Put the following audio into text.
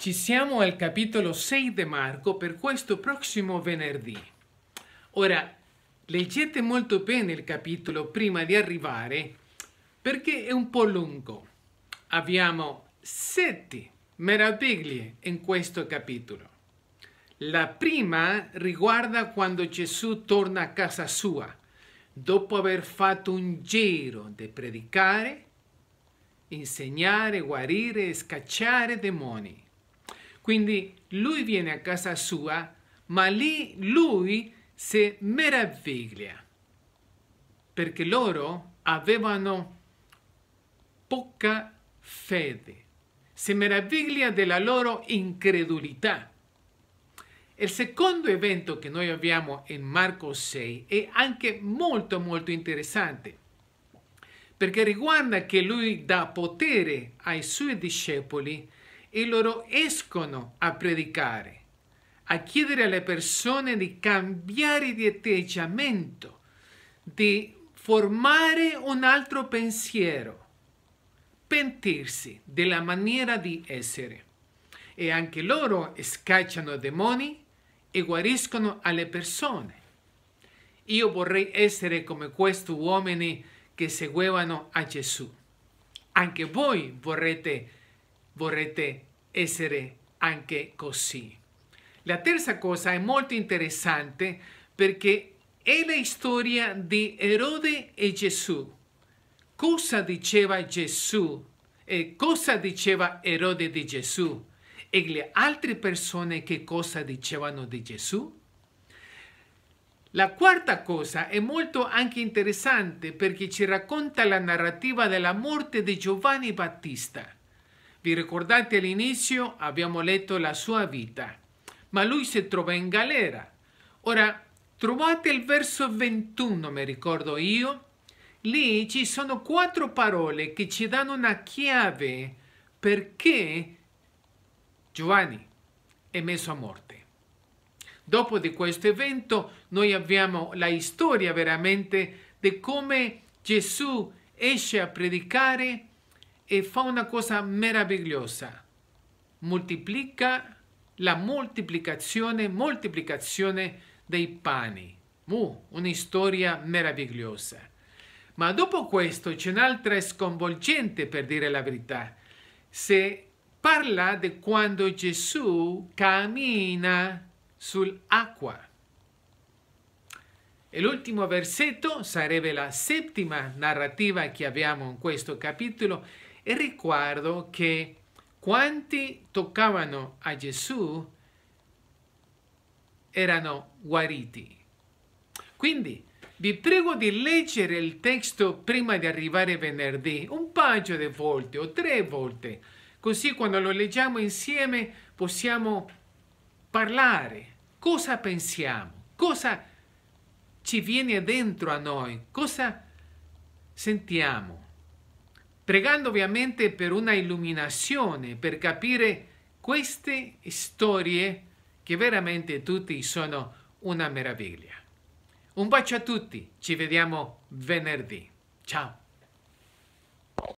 Ci siamo al capitolo 6 di Marco per questo prossimo venerdì. Ora, leggete molto bene il capitolo prima di arrivare perché è un po' lungo. Abbiamo sette meraviglie in questo capitolo. La prima riguarda quando Gesù torna a casa sua dopo aver fatto un giro di predicare, insegnare, guarire e scacciare demoni. Quindi lui viene a casa sua, ma lì lui si meraviglia perché loro avevano poca fede. Si meraviglia della loro incredulità. Il secondo evento che noi abbiamo in Marco 6 è anche molto molto interessante perché riguarda che lui dà potere ai suoi discepoli e loro escono a predicare, a chiedere alle persone di cambiare di atteggiamento, di formare un altro pensiero, pentirsi della maniera di essere. E anche loro scacciano demoni e guariscono alle persone. Io vorrei essere come questi uomini che seguivano a Gesù. Anche voi vorrete vorrete essere anche così. La terza cosa è molto interessante perché è la storia di Erode e Gesù. Cosa diceva Gesù e cosa diceva Erode di Gesù? E le altre persone che cosa dicevano di Gesù? La quarta cosa è molto anche interessante perché ci racconta la narrativa della morte di Giovanni Battista. Vi ricordate all'inizio abbiamo letto la sua vita, ma lui si trova in galera. Ora, trovate il verso 21, mi ricordo io. Lì ci sono quattro parole che ci danno una chiave perché Giovanni è messo a morte. Dopo di questo evento noi abbiamo la storia veramente di come Gesù esce a predicare e fa una cosa meravigliosa. Moltiplica la moltiplicazione, moltiplicazione dei pani. Uh, una storia meravigliosa. Ma dopo questo c'è un'altra sconvolgente, per dire la verità. Se parla di quando Gesù cammina sull'acqua. l'ultimo versetto sarebbe la settima narrativa che abbiamo in questo capitolo, e ricordo che quanti toccavano a Gesù erano guariti. Quindi vi prego di leggere il testo prima di arrivare venerdì, un paio di volte o tre volte, così quando lo leggiamo insieme possiamo parlare cosa pensiamo, cosa ci viene dentro a noi, cosa sentiamo pregando ovviamente per una illuminazione, per capire queste storie che veramente tutti sono una meraviglia. Un bacio a tutti, ci vediamo venerdì. Ciao!